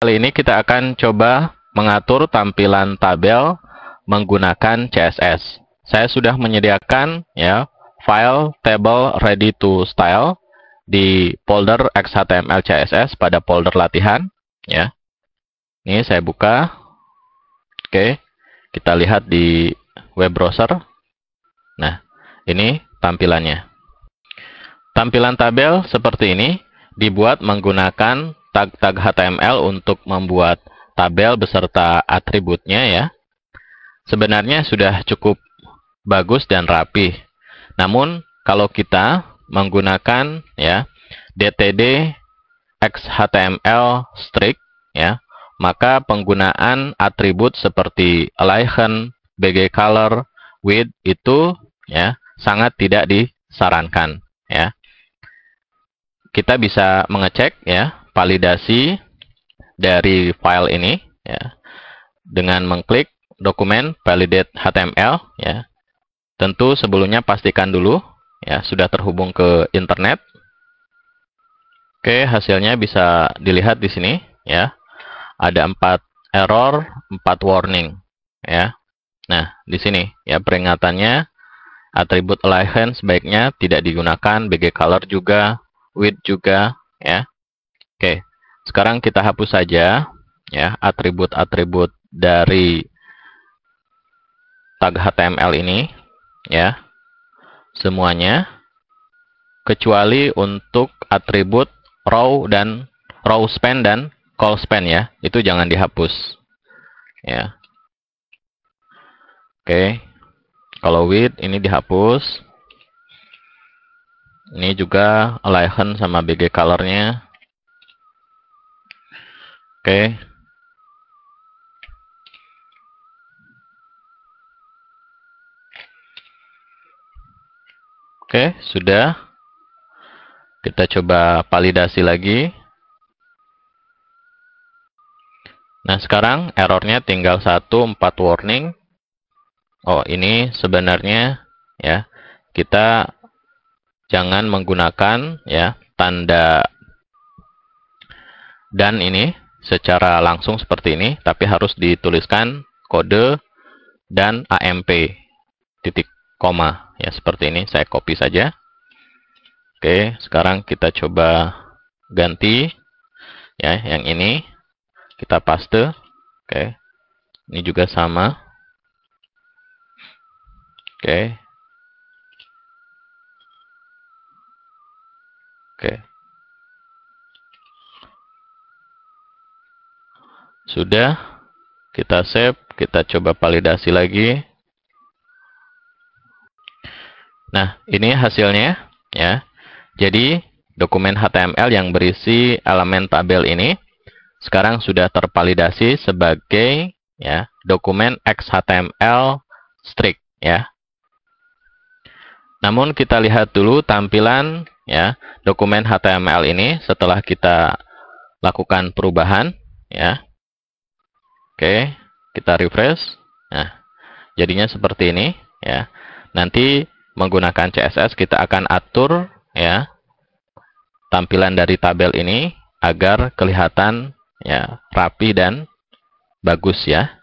Kali ini kita akan coba mengatur tampilan tabel menggunakan CSS. Saya sudah menyediakan ya file table ready to style di folder XHTML CSS pada folder latihan ya. Ini saya buka. Oke. Kita lihat di web browser. Nah, ini tampilannya. Tampilan tabel seperti ini dibuat menggunakan tag-tag HTML untuk membuat tabel beserta atributnya ya, sebenarnya sudah cukup bagus dan rapi. Namun kalau kita menggunakan ya DTD XHTML strict ya, maka penggunaan atribut seperti align, bg color, width itu ya sangat tidak disarankan ya. Kita bisa mengecek ya validasi dari file ini ya dengan mengklik dokumen validate HTML ya. Tentu sebelumnya pastikan dulu ya sudah terhubung ke internet. Oke, hasilnya bisa dilihat di sini ya. Ada empat error, empat warning ya. Nah, di sini ya peringatannya atribut align sebaiknya tidak digunakan, bg color juga, width juga ya. Oke, sekarang kita hapus saja ya atribut-atribut dari tag HTML ini ya. Semuanya kecuali untuk atribut row dan row span dan call span ya. Itu jangan dihapus. Ya. Oke. Kalau width ini dihapus. Ini juga align sama BG colornya Oke. Oke, sudah. Kita coba validasi lagi. Nah, sekarang errornya tinggal 1, 4 warning. Oh, ini sebenarnya ya, kita jangan menggunakan ya tanda dan ini secara langsung seperti ini, tapi harus dituliskan kode dan AMP titik koma ya seperti ini. Saya copy saja. Oke, sekarang kita coba ganti ya yang ini kita paste. Oke. Ini juga sama. Oke. Oke. Sudah. Kita save. Kita coba validasi lagi. Nah, ini hasilnya. ya. Jadi, dokumen HTML yang berisi elemen tabel ini sekarang sudah tervalidasi sebagai ya dokumen XHTML strict ya. Namun kita lihat dulu tampilan ya dokumen HTML ini setelah kita lakukan perubahan ya. Oke, kita refresh. Nah, jadinya seperti ini ya. Nanti menggunakan CSS kita akan atur ya tampilan dari tabel ini agar kelihatan ya rapi dan bagus ya.